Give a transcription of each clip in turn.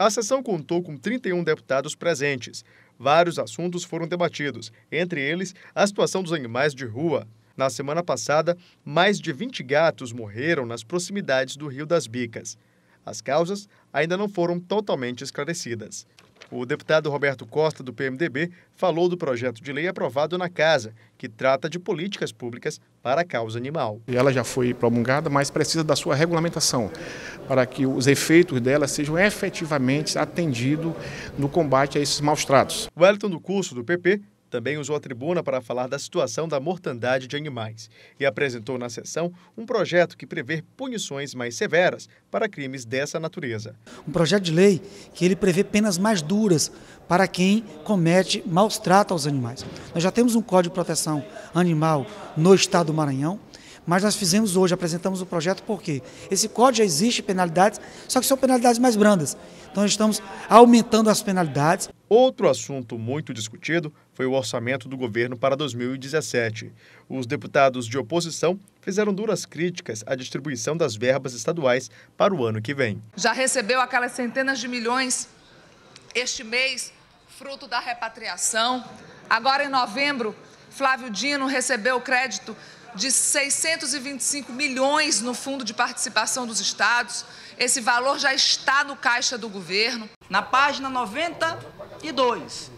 A sessão contou com 31 deputados presentes. Vários assuntos foram debatidos, entre eles a situação dos animais de rua. Na semana passada, mais de 20 gatos morreram nas proximidades do Rio das Bicas. As causas ainda não foram totalmente esclarecidas. O deputado Roberto Costa, do PMDB, falou do projeto de lei aprovado na Casa, que trata de políticas públicas para a causa animal. Ela já foi promulgada, mas precisa da sua regulamentação, para que os efeitos dela sejam efetivamente atendidos no combate a esses maus tratos. O Wellington, do curso do PP, também usou a tribuna para falar da situação da mortandade de animais e apresentou na sessão um projeto que prevê punições mais severas para crimes dessa natureza. Um projeto de lei que ele prevê penas mais duras para quem comete maus tratos aos animais. Nós já temos um Código de Proteção Animal no estado do Maranhão, mas nós fizemos hoje, apresentamos o projeto porque esse código já existe penalidades, só que são penalidades mais brandas. Então estamos aumentando as penalidades. Outro assunto muito discutido foi o orçamento do governo para 2017. Os deputados de oposição fizeram duras críticas à distribuição das verbas estaduais para o ano que vem. Já recebeu aquelas centenas de milhões este mês, fruto da repatriação. Agora, em novembro, Flávio Dino recebeu o crédito de 625 milhões no Fundo de Participação dos Estados. Esse valor já está no caixa do governo. Na página 90 e dois.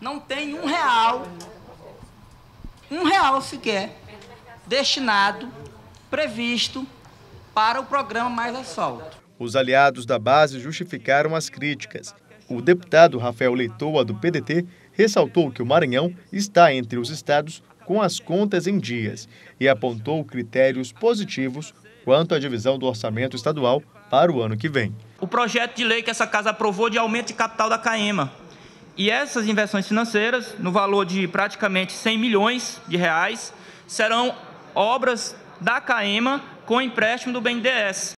Não tem um real, um real sequer, destinado, previsto para o programa Mais Assalto. Os aliados da base justificaram as críticas. O deputado Rafael Leitoa, do PDT, ressaltou que o Maranhão está entre os estados com as contas em dias e apontou critérios positivos quanto à divisão do orçamento estadual para o ano que vem. O projeto de lei que essa casa aprovou de aumento de capital da CAEMA, e essas inversões financeiras, no valor de praticamente 100 milhões de reais, serão obras da CAEMA com empréstimo do BNDES,